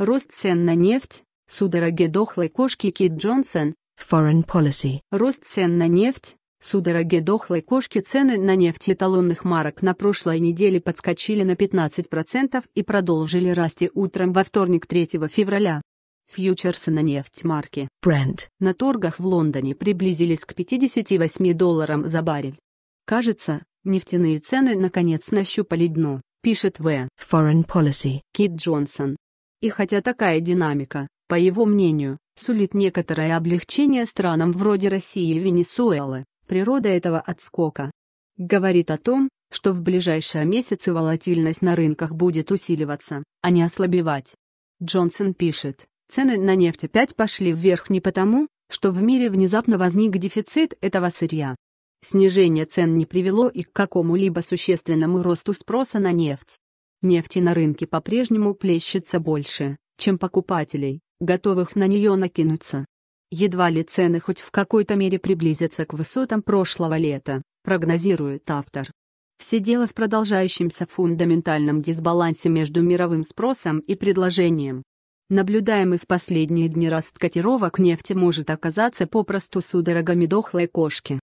Рост цен на нефть, судороги дохлой кошки Кит Джонсон, Foreign Policy. Рост цен на нефть, судороги дохлой кошки цены на нефть эталонных марок на прошлой неделе подскочили на 15% и продолжили расти утром во вторник 3 февраля. Фьючерсы на нефть марки Brent на торгах в Лондоне приблизились к 58 долларам за баррель. Кажется, нефтяные цены наконец нащупали дно, пишет В. Foreign Policy Кит Джонсон. И хотя такая динамика, по его мнению, сулит некоторое облегчение странам вроде России и Венесуэлы, природа этого отскока говорит о том, что в ближайшие месяцы волатильность на рынках будет усиливаться, а не ослабевать. Джонсон пишет, цены на нефть опять пошли вверх не потому, что в мире внезапно возник дефицит этого сырья. Снижение цен не привело и к какому-либо существенному росту спроса на нефть. Нефти на рынке по-прежнему плещется больше, чем покупателей, готовых на нее накинуться. Едва ли цены хоть в какой-то мере приблизятся к высотам прошлого лета, прогнозирует автор. Все дело в продолжающемся фундаментальном дисбалансе между мировым спросом и предложением. Наблюдаемый в последние дни рост котировок нефти может оказаться попросту судорогами дохлой кошки.